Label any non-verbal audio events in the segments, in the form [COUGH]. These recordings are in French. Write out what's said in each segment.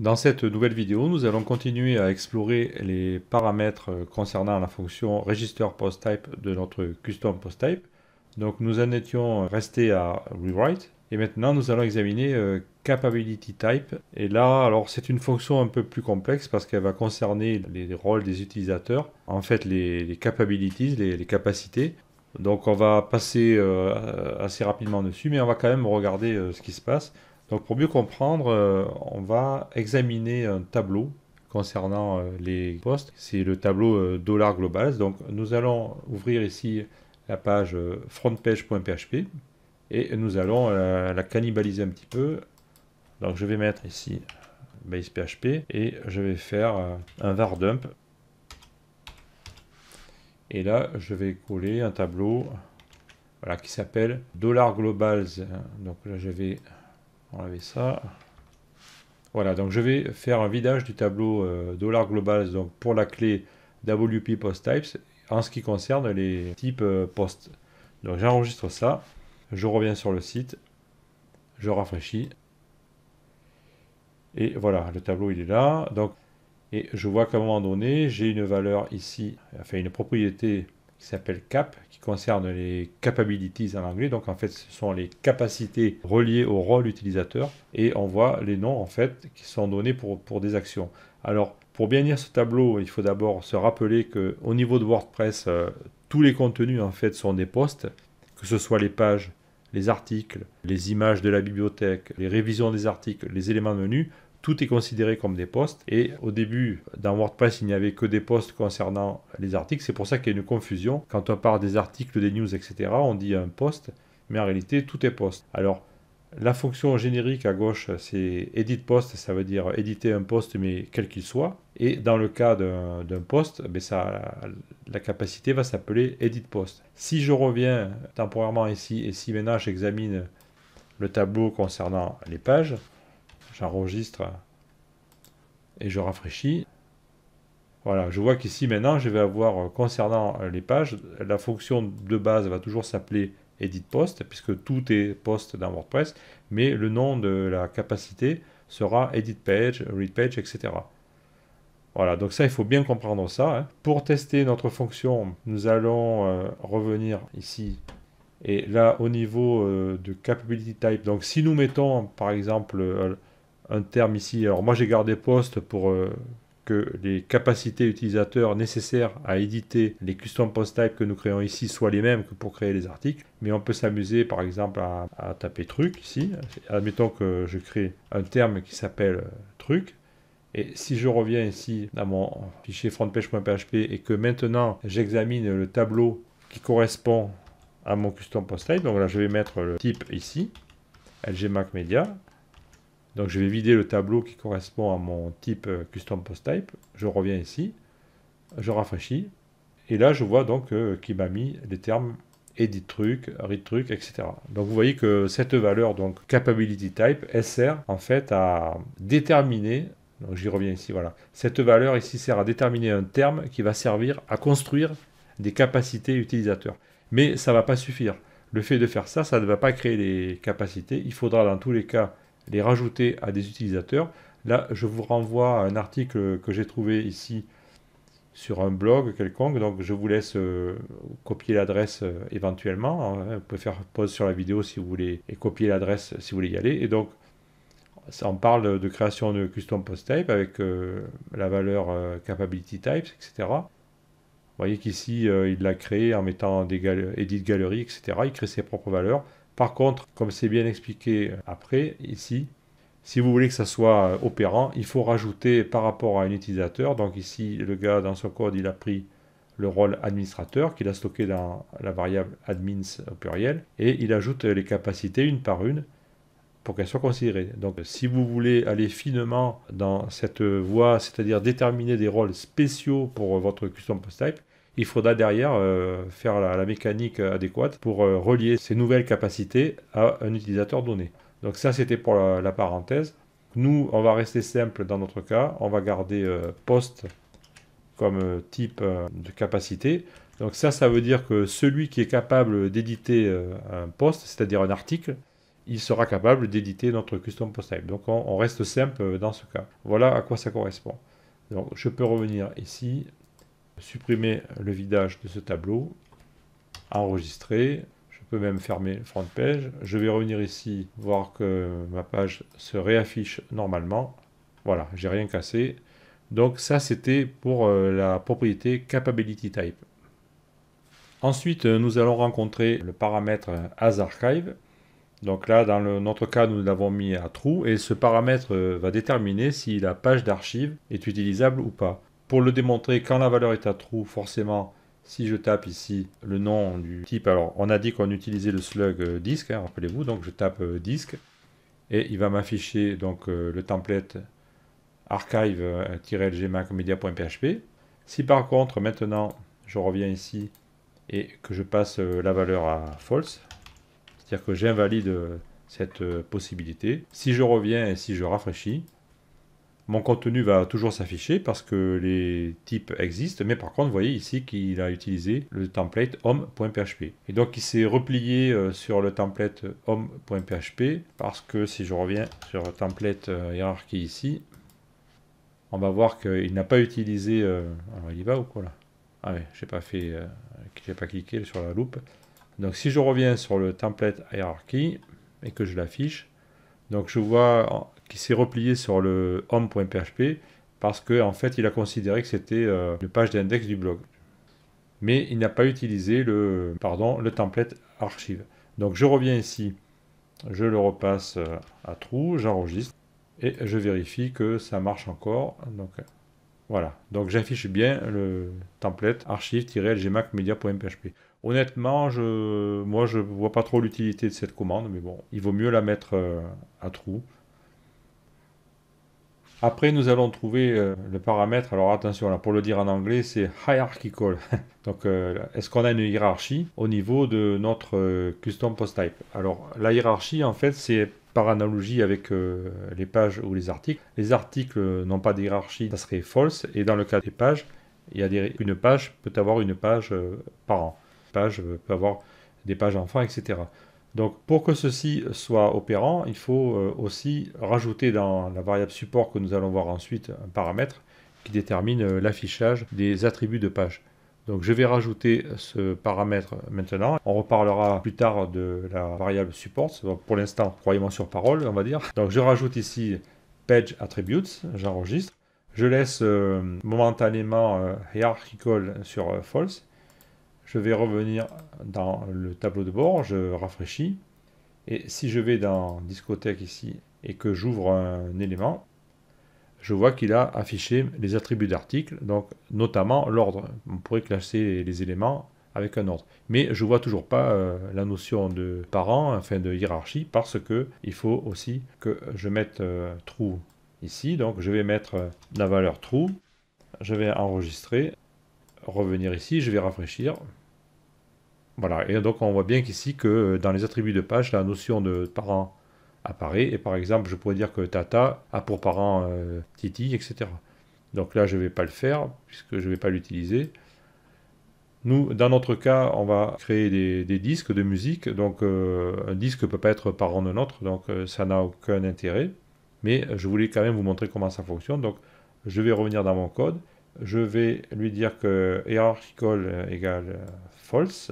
Dans cette nouvelle vidéo, nous allons continuer à explorer les paramètres concernant la fonction register_PostType de notre custom type. Donc nous en étions restés à rewrite et maintenant nous allons examiner euh, CapabilityType. et là alors c'est une fonction un peu plus complexe parce qu'elle va concerner les rôles des utilisateurs, en fait les, capabilities, les, capacités. Donc on va passer euh, assez rapidement dessus mais on va quand même regarder euh, ce qui se passe. Donc pour mieux comprendre, euh, on va examiner un tableau concernant euh, les postes. C'est le tableau euh, dollar global. Donc nous allons ouvrir ici la page frontpage.php et nous allons la cannibaliser un petit peu. Donc je vais mettre ici base.php et je vais faire un var dump. Et là, je vais coller un tableau voilà, qui s'appelle dollar globals. Donc là, je vais avait ça. Voilà, donc je vais faire un vidage du tableau euh, dollar global donc pour la clé WP post types en ce qui concerne les types euh, post. Donc j'enregistre ça, je reviens sur le site, je rafraîchis. Et voilà, le tableau il est là. Donc, et je vois qu'à un moment donné, j'ai une valeur ici, enfin une propriété qui s'appelle CAP, qui concerne les capabilities en anglais. Donc en fait, ce sont les capacités reliées au rôle utilisateur. Et on voit les noms en fait qui sont donnés pour, des actions. Alors pour bien lire ce tableau, il faut d'abord se rappeler qu'au niveau de WordPress, euh, tous les contenus en fait sont des posts, que ce soit les pages, les articles, les images de la bibliothèque, les révisions des articles, les éléments de menu. Tout est considéré comme des postes. Et au début, dans WordPress, il n'y avait que des postes concernant les articles. C'est pour ça qu'il y a une confusion. Quand on parle des articles, des news, etc., on dit un post, mais en réalité, tout est poste. Alors, la fonction générique à gauche, c'est edit post, ça veut dire éditer un poste, mais quel qu'il soit. Et dans le cas d'un post, ben ça, la capacité va s'appeler edit post. Si je reviens temporairement ici et si maintenant j'examine le tableau concernant les pages, j'enregistre euh, et je rafraîchis. Voilà, je vois qu'ici maintenant, je vais avoir, euh, concernant euh, les pages, la fonction de base va toujours s'appeler Edit Post, puisque tout est post dans WordPress, mais le nom de la capacité sera Edit Page, Read Page, etc. Voilà, donc ça, il faut bien comprendre ça. Hein. Pour tester notre fonction, nous allons revenir ici. Et là, au niveau de Capability Type, donc si nous mettons, par exemple, un terme ici. Alors moi j'ai gardé poste pour euh, que les capacités utilisateurs nécessaires à éditer les custom post types que nous créons ici soient les mêmes que pour créer les articles. Mais on peut s'amuser par exemple à, à, taper truc ici. Admettons que je crée un terme qui s'appelle euh, truc. Et si je reviens ici dans mon fichier frontpage.php et que maintenant j'examine le tableau qui correspond à mon custom post type, donc là je vais mettre le type ici, lgmacmedia, donc je vais vider le tableau qui correspond à mon type euh, custom post type. Je reviens ici, je rafraîchis, et là je vois donc euh, qu'il m'a mis les termes edit truc, read truc, etc. Donc vous voyez que cette valeur, donc capability type, elle sert en fait à déterminer donc j'y reviens ici, voilà. Cette valeur ici sert à déterminer un terme qui va servir à construire des capacités utilisateurs. Mais ça ne va pas suffire. Le fait de faire ça, ça ne va pas créer les capacités. Il faudra dans tous les cas les rajouter à des utilisateurs. Là, je vous renvoie à un article que j'ai trouvé ici sur un blog quelconque. Donc, je vous laisse euh, copier l'adresse euh, éventuellement. Hein. Vous pouvez faire pause sur la vidéo si vous voulez et copier l'adresse si vous voulez y aller. Et donc, on parle de création de custom post type avec euh, la valeur capability types, etc. Vous voyez qu'ici, il l'a créé en mettant des edit gallery, etc. Il crée ses propres valeurs. Par contre, comme c'est bien expliqué euh, après, ici, si vous voulez que ça soit euh, opérant, il faut rajouter par rapport à un utilisateur. Donc ici, le gars, dans son code, il a pris le rôle administrateur qu'il a stocké dans la variable admins au pluriel et il ajoute les capacités une par une pour qu'elles soient considérées. Donc si vous voulez aller finement dans cette voie, c'est-à-dire déterminer des rôles spéciaux pour votre custom post type, il faudra derrière euh, faire la, mécanique adéquate pour euh, relier ces nouvelles capacités à un utilisateur donné. Donc ça, c'était pour la, parenthèse. Nous, on va rester simple dans notre cas. On va garder euh, post comme type de capacité. Donc ça, ça veut dire que celui qui est capable d'éditer un post, c'est-à-dire un article, il sera capable d'éditer notre custom post type. Donc on, on reste simple dans ce cas. Voilà à quoi ça correspond. Donc je peux revenir ici supprimer le vidage de ce tableau, enregistrer, je peux même fermer front page, je vais revenir ici, voir que ma page se réaffiche normalement, voilà, j'ai rien cassé, donc ça c'était pour euh, la propriété capability type. Ensuite, euh, nous allons rencontrer le paramètre archive, Donc là, dans notre cas, nous l'avons mis à true et ce paramètre euh, va déterminer si la page d'archive est utilisable ou pas. Pour le démontrer, quand la valeur est à trou, forcément, si je tape ici le nom du type, alors on a dit qu'on utilisait le slug euh, disque, hein, rappelez-vous, donc je tape euh, disque, et il va m'afficher donc euh, le template archive-lgmacmedia.php. Si par contre, maintenant, je reviens ici et que je passe la valeur à false, c'est-à-dire que j'invalide cette possibilité. Si je reviens et si je rafraîchis, mon contenu va toujours s'afficher parce que les types existent, mais par contre, vous voyez ici qu'il a utilisé le template home.php. Et donc, il s'est replié euh, sur le template home.php parce que si je reviens sur le template euh, hierarchy ici, on va voir qu'il n'a pas utilisé... Euh, alors, il y va ou quoi là Ah oui, j'ai pas fait... j'ai pas cliqué sur la loupe. Donc, si je reviens sur le template hierarchy et que je l'affiche, donc je vois qui s'est replié sur le home.php parce qu'en en fait, il a considéré que c'était euh, une page d'index du blog. Mais il n'a pas utilisé le, pardon, le template archive. Donc je reviens ici, je le repasse euh, à trou, j'enregistre et je vérifie que ça marche encore. Donc euh, voilà, donc j'affiche bien le template archive-lgmacmedia.php. Honnêtement, je, moi je ne vois pas trop l'utilité de cette commande, mais bon, il vaut mieux la mettre à trou. Après, nous allons trouver euh, le paramètre. Alors attention, là, pour le dire en anglais, c'est hierarchical. [LAUGHS] Donc, euh, est-ce qu'on a une hiérarchie au niveau de notre euh, custom post type Alors, la hiérarchie, en fait, c'est par analogie avec les pages ou les articles. Les articles n'ont pas hiérarchie, ça serait false. Et dans le cas des pages, il y a des... une page peut avoir une page parent. Une page peut avoir des pages enfants, etc. Donc pour que ceci soit opérant, il faut euh, aussi rajouter dans la variable support que nous allons voir ensuite un paramètre qui détermine euh, l'affichage des attributs de page. Donc je vais rajouter ce paramètre maintenant. On reparlera plus tard de la variable support. pour l'instant, croyez-moi sur parole, on va dire. Donc je rajoute ici page attributes, j'enregistre. Je laisse euh, momentanément hierarchical sur false. Je vais revenir dans le tableau de bord, je rafraîchis. Et si je vais dans discothèque ici et que j'ouvre un élément, je vois qu'il a affiché les attributs d'articles, donc notamment l'ordre. On pourrait classer les éléments avec un ordre. Mais je vois toujours pas euh, la notion de parent, enfin de hiérarchie, parce que il faut aussi que je mette True euh, trou ici. Donc je vais mettre euh, la valeur true. je vais enregistrer, revenir ici, je vais rafraîchir, voilà, et donc on voit bien qu'ici que euh, dans les attributs de page, la notion de parent apparaît. Et par exemple, je pourrais dire que Tata a pour parent euh, Titi, etc. Donc là, je ne vais pas le faire, puisque je ne vais pas l'utiliser. Nous, dans notre cas, on va créer des, disques de musique. Donc euh, un disque ne peut pas être parent de autre, donc ça n'a aucun intérêt. Mais je voulais quand même vous montrer comment ça fonctionne. Donc je vais revenir dans mon code. Je vais lui dire que hierarchical égale false.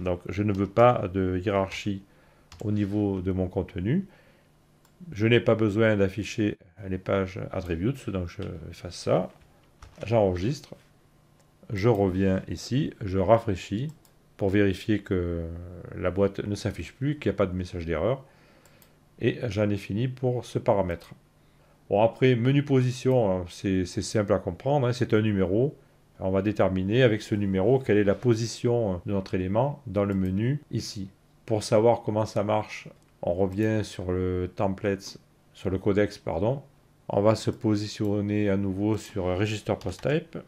Donc, je ne veux pas de hiérarchie au niveau de mon contenu. Je n'ai pas besoin d'afficher les pages attributes, donc je efface ça. J'enregistre. Je reviens ici, je rafraîchis pour vérifier que la boîte ne s'affiche plus, qu'il n'y a pas de message d'erreur. Et j'en ai fini pour ce paramètre. Bon, après, menu position, hein, c'est simple à comprendre. Hein. c'est un numéro on va déterminer avec ce numéro quelle est la position de notre élément dans le menu ici. Pour savoir comment ça marche, on revient sur le template, sur le codex, pardon. On va se positionner à nouveau sur Register Post Type.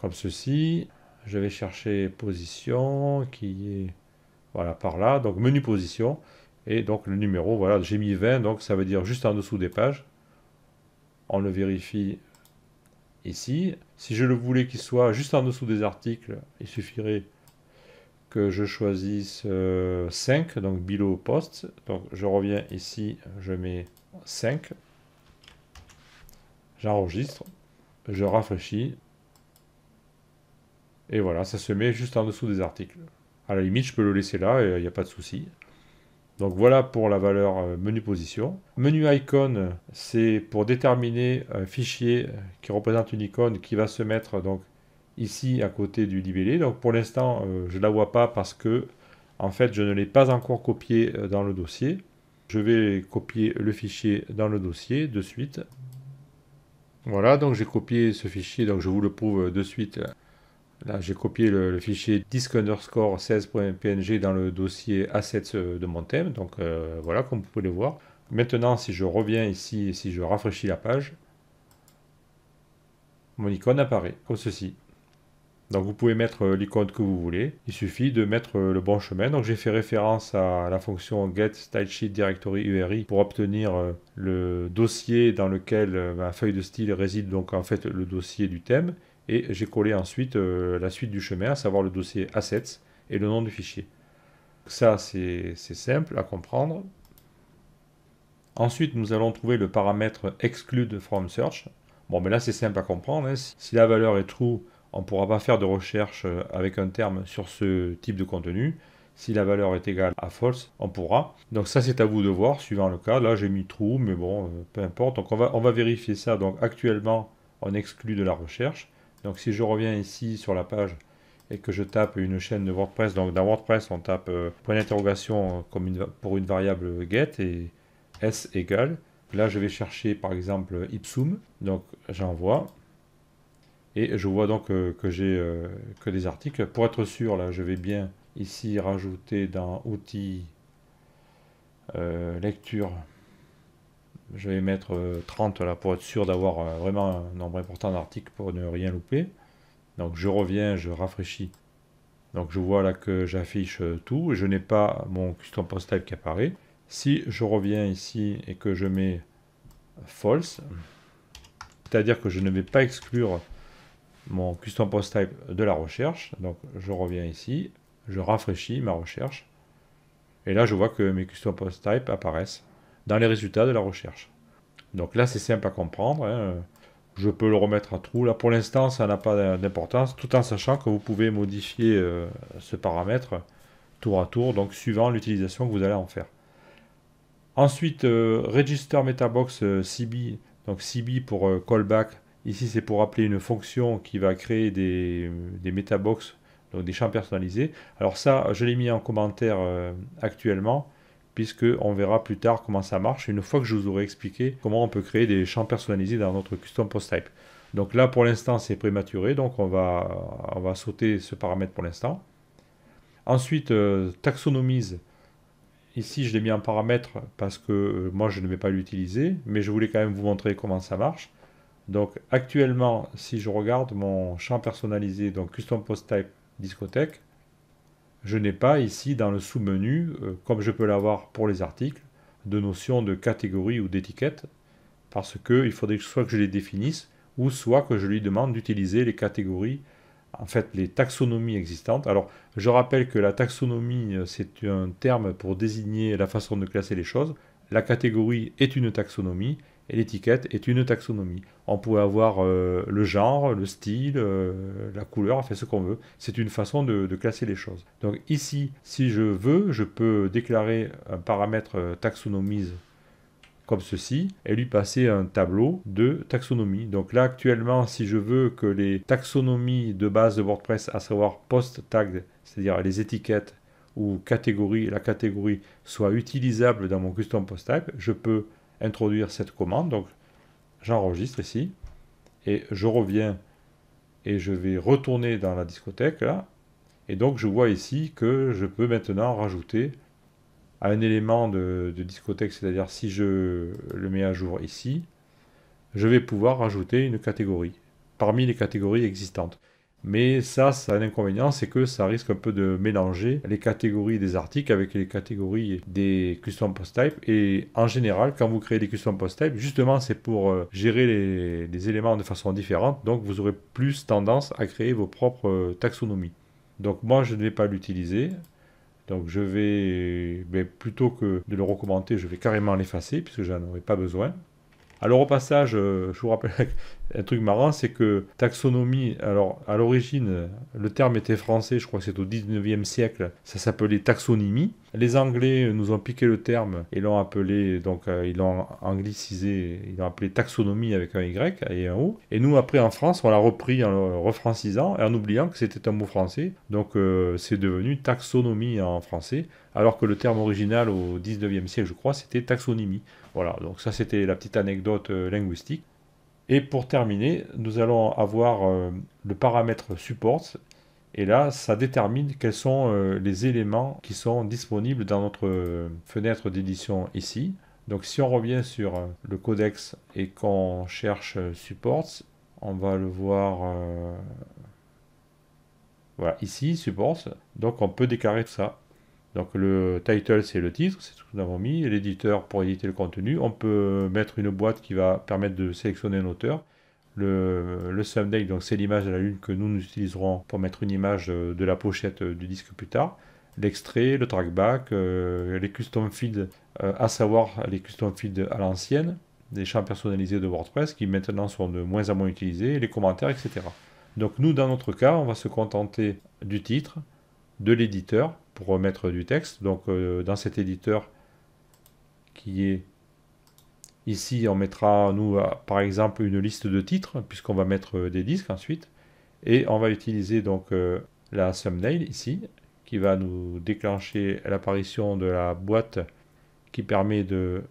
Comme ceci. Je vais chercher position qui est voilà par là. Donc menu position. Et donc le numéro, voilà, j'ai mis 20, donc ça veut dire juste en dessous des pages. On le vérifie Ici, si je le voulais qu'il soit juste en dessous des articles, il suffirait que je choisisse 5, euh, donc below post. Donc je reviens ici, je mets 5. J'enregistre, je rafraîchis. Et voilà, ça se met juste en dessous des articles. À la limite, je peux le laisser là, il n'y a pas de souci. Donc voilà pour la valeur euh, menu position. Menu icône, c'est pour déterminer un fichier euh, qui représente une icône qui va se mettre donc ici à côté du libellé. Donc pour l'instant, euh, je ne la vois pas parce que en fait, je ne l'ai pas encore copié dans le dossier. Je vais copier le fichier dans le dossier de suite. Voilà, donc j'ai copié ce fichier, donc je vous le prouve de suite Là, j'ai copié le, fichier disk underscore 16.png dans le dossier assets euh, de mon thème. Donc euh, voilà, comme vous pouvez le voir. Maintenant, si je reviens ici et si je rafraîchis la page, mon icône apparaît comme ceci. Donc vous pouvez mettre euh, l'icône que vous voulez. Il suffit de mettre le bon chemin. Donc j'ai fait référence à la fonction get stylesheet directory URI pour obtenir le dossier dans lequel ma feuille de style réside donc en fait le dossier du thème et j'ai collé ensuite euh, la suite du chemin, à savoir le dossier assets et le nom du fichier. Ça, c'est simple à comprendre. Ensuite, nous allons trouver le paramètre exclude from search. Bon, mais là, c'est simple à comprendre. Hein. Si la valeur est true, on ne pourra pas faire de recherche euh, avec un terme sur ce type de contenu. Si la valeur est égale à false, on pourra. Donc ça, c'est à vous de voir, suivant le cas. Là, j'ai mis true, mais bon, euh, peu importe. Donc on va, on va vérifier ça. Donc actuellement, on exclut de la recherche. Donc si je reviens ici sur la page et que je tape une chaîne de WordPress, donc dans WordPress on tape euh, point d'interrogation comme une, pour une variable get et s égale. Là je vais chercher par exemple ipsum, donc j'envoie et je vois donc euh, que j'ai euh, que des articles. Pour être sûr, là je vais bien ici rajouter dans outils lecture je vais mettre 30 euh, là pour être sûr d'avoir euh, vraiment un nombre important d'articles pour ne rien louper. Donc je reviens, je rafraîchis. Donc je vois là que j'affiche euh, tout. Je n'ai pas mon custom post type qui apparaît. Si je reviens ici et que je mets false, c'est-à-dire que je ne vais pas exclure mon custom post type de la recherche. Donc je reviens ici, je rafraîchis ma recherche. Et là, je vois que mes custom post type apparaissent dans les résultats de la recherche. Donc là, c'est simple à comprendre. Hein. Je peux le remettre à trou. Là, pour l'instant, ça n'a pas d'importance, tout en sachant que vous pouvez modifier euh, ce paramètre tour à tour, donc suivant l'utilisation que vous allez en faire. Ensuite, euh, Register Metabox euh, CB, donc CB pour callback. Ici, c'est pour appeler une fonction qui va créer des, des metabox, donc des champs personnalisés. Alors ça, je l'ai mis en commentaire actuellement puisque on verra plus tard comment ça marche, une fois que je vous aurai expliqué comment on peut créer des champs personnalisés dans notre custom post type. Donc là, pour l'instant, c'est prématuré, donc on va, on va sauter ce paramètre pour l'instant. Ensuite, euh, taxonomise. Ici, je l'ai mis en paramètre parce que euh, moi, je ne vais pas l'utiliser, mais je voulais quand même vous montrer comment ça marche. Donc actuellement, si je regarde mon champ personnalisé, donc custom post type discothèque, je n'ai pas ici dans le sous-menu, euh, comme je peux l'avoir pour les articles, de notion de catégorie ou d'étiquette, parce qu'il faudrait soit que je les définisse, ou soit que je lui demande d'utiliser les catégories, en fait les taxonomies existantes. Alors je rappelle que la taxonomie, euh, c'est un terme pour désigner la façon de classer les choses. La catégorie est une taxonomie, et l'étiquette est une taxonomie. On pourrait avoir euh, le genre, le style, euh, la couleur, enfin ce qu'on veut. C'est une façon de, classer les choses. Donc ici, si je veux, je peux déclarer un paramètre euh, taxonomise comme ceci et lui passer un tableau de taxonomie. Donc là actuellement, si je veux que les taxonomies de base de WordPress, à savoir post-tag, c'est-à-dire les étiquettes ou catégories, la catégorie soit utilisable dans mon custom post tag je peux introduire cette commande. Donc j'enregistre ici et je reviens et je vais retourner dans la discothèque là. Et donc je vois ici que je peux maintenant rajouter à un élément de, de discothèque, c'est-à-dire si je le mets à jour ici, je vais pouvoir rajouter une catégorie parmi les catégories existantes. Mais ça, ça a un inconvénient, c'est que ça risque un peu de mélanger les catégories des articles avec les catégories des custom post type. Et en général, quand vous créez des custom post type, justement, c'est pour euh, gérer les, éléments de façon différente. Donc, vous aurez plus tendance à créer vos propres euh, taxonomies. Donc, moi, je ne vais pas l'utiliser. Donc, je vais, mais ben, plutôt que de le recommander, je vais carrément l'effacer puisque je n'en aurai pas besoin. Alors au passage, euh, je vous rappelle un truc marrant, c'est que taxonomie, alors à l'origine, le terme était français, je crois que c'est au 19e siècle, ça s'appelait taxonomie. Les Anglais nous ont piqué le terme et l'ont appelé, donc euh, ils l'ont anglicisé, ils l'ont appelé taxonomie avec un Y et un O. Et nous, après en France, on l'a repris en le refrancisant et en oubliant que c'était un mot français. Donc euh, c'est devenu taxonomie en français, alors que le terme original au 19e siècle, je crois, c'était taxonomie. Voilà, donc ça c'était la petite anecdote euh, linguistique. Et pour terminer, nous allons avoir euh, le paramètre supports ». Et là, ça détermine quels sont euh, les éléments qui sont disponibles dans notre euh, fenêtre d'édition ici. Donc si on revient sur le codex et qu'on cherche supports, on va le voir voilà, ici, supports. Donc on peut déclarer tout ça. Donc le title, c'est le titre, c'est ce que nous avons mis. L'éditeur pour éditer le contenu. On peut mettre une boîte qui va permettre de sélectionner un auteur. Le, le donc c'est l'image de la lune que nous, utiliserons pour mettre une image euh, de la pochette euh, du disque plus tard. L'extrait, le trackback, euh, les custom fields, à savoir les custom fields à l'ancienne, les champs personnalisés de WordPress qui maintenant sont de moins en moins utilisés, les commentaires, etc. Donc nous, dans notre cas, on va se contenter du titre, de l'éditeur, remettre du texte. Donc euh, dans cet éditeur qui est ici, on mettra nous par exemple une liste de titres puisqu'on va mettre euh, des disques ensuite. Et on va utiliser donc euh, la thumbnail ici qui va nous déclencher l'apparition de la boîte qui permet de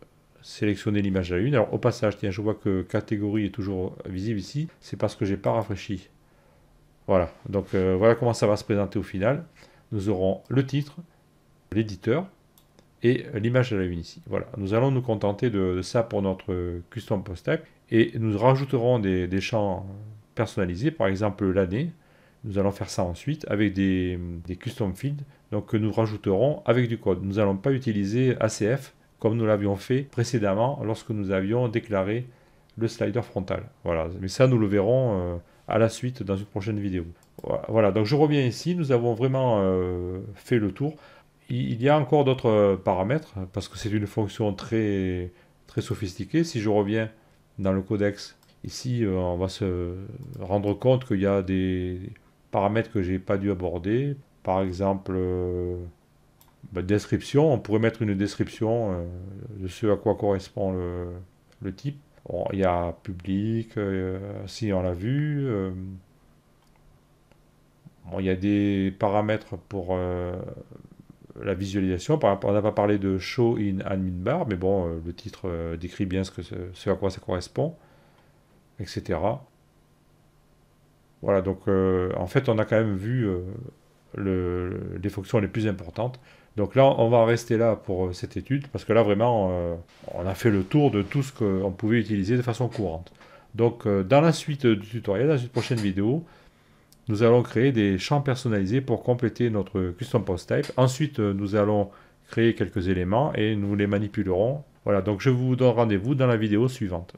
sélectionner l'image à une. Alors au passage, tiens, je vois que catégorie est toujours visible ici. C'est parce que j'ai pas rafraîchi. Voilà, donc voilà comment ça va se présenter au final nous aurons le titre, l'éditeur et l'image à la une ici. Voilà, nous allons nous contenter de, ça pour notre custom post type et nous rajouterons des, champs personnalisés, par exemple l'année. Nous allons faire ça ensuite avec des, custom fields donc, que nous rajouterons avec du code. Nous n'allons pas utiliser ACF comme nous l'avions fait précédemment lorsque nous avions déclaré le slider frontal. Voilà, mais ça nous le verrons euh, à la suite dans une prochaine vidéo. Voilà, donc je reviens ici, nous avons vraiment euh, fait le tour. Il y a encore d'autres paramètres, parce que c'est une fonction très, très sophistiquée. Si je reviens dans le codex, ici, euh, on va se rendre compte qu'il y a des paramètres que je n'ai pas dû aborder. Par exemple, euh, bah, description, on pourrait mettre une description de ce à quoi correspond le, type. il y a public, si on l'a vu il y a des paramètres pour euh, la visualisation. On n'a pas parlé de show in admin bar, mais bon, euh, le titre euh, décrit bien ce, à quoi ça correspond, etc. Voilà, donc en fait, on a quand même vu les fonctions les plus importantes. Donc là, on va rester là pour cette étude, parce que là, vraiment, on a fait le tour de tout ce qu'on pouvait utiliser de façon courante. Donc, dans la suite du tutoriel, dans une prochaine vidéo, nous allons créer des champs personnalisés pour compléter notre custom post type. Ensuite, euh, nous allons créer quelques éléments et nous les manipulerons. Voilà, donc je vous donne rendez-vous dans la vidéo suivante.